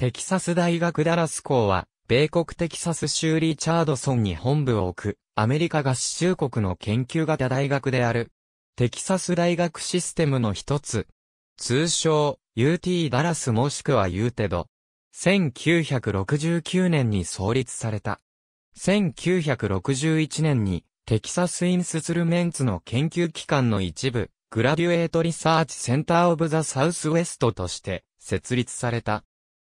テキサス大学ダラス校は、米国テキサス州リチャードソンに本部を置く、アメリカ合衆国の研究型大学である。テキサス大学システムの一つ。通称、UT ダラスもしくは U テド。1969年に創立された。1961年に、テキサスインスツルメンツの研究機関の一部、グラデュエートリサーチセンターオブザサウスウェストとして設立された。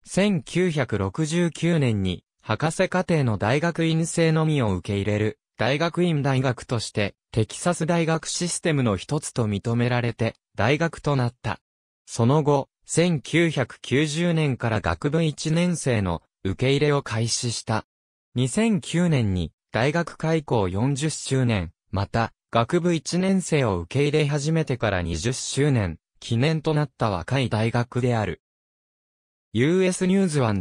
1969年に、博士課程の大学院生のみを受け入れる、大学院大学として、テキサス大学システムの一つと認められて、大学となった。その後、1990年から学部1年生の受け入れを開始した。2009年に大学開校40周年、また学部1年生を受け入れ始めてから20周年、記念となった若い大学である。US ニュースワ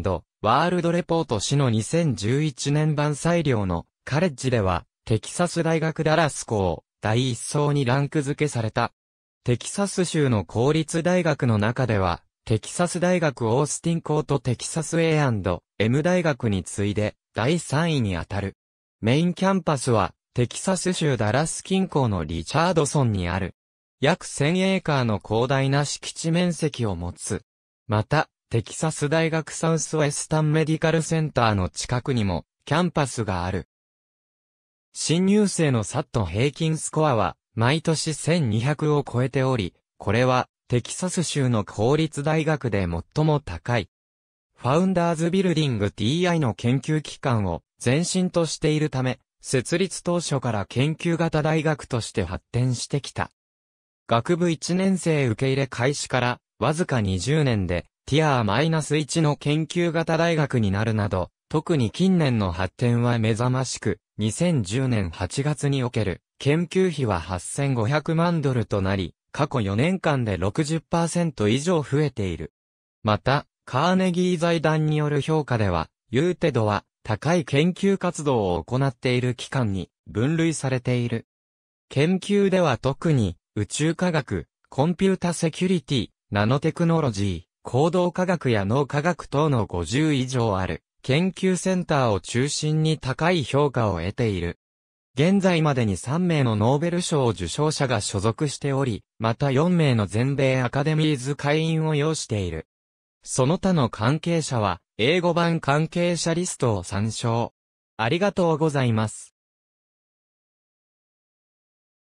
ールドレポート市の2011年版裁量のカレッジでは、テキサス大学ダラス校、第一層にランク付けされた。テキサス州の公立大学の中では、テキサス大学オースティン校とテキサス A&M 大学に次いで、第3位に当たる。メインキャンパスは、テキサス州ダラス近郊のリチャードソンにある。約1000エーカーの広大な敷地面積を持つ。また、テキサス大学サウスウェスタンメディカルセンターの近くにも、キャンパスがある。新入生のサット平均スコアは、毎年1200を超えており、これは、テキサス州の公立大学で最も高い。ファウンダーズビルディング TI の研究機関を前身としているため、設立当初から研究型大学として発展してきた。学部1年生受け入れ開始からわずか20年でティアー -1 の研究型大学になるなど、特に近年の発展は目覚ましく、2010年8月における研究費は8500万ドルとなり、過去4年間で60%以上増えている。また、カーネギー財団による評価では、ユーテドは高い研究活動を行っている機関に分類されている。研究では特に宇宙科学、コンピュータセキュリティ、ナノテクノロジー、行動科学や脳科学等の50以上ある研究センターを中心に高い評価を得ている。現在までに3名のノーベル賞受賞者が所属しており、また4名の全米アカデミーズ会員を要している。その他の関係者は、英語版関係者リストを参照。ありがとうございます。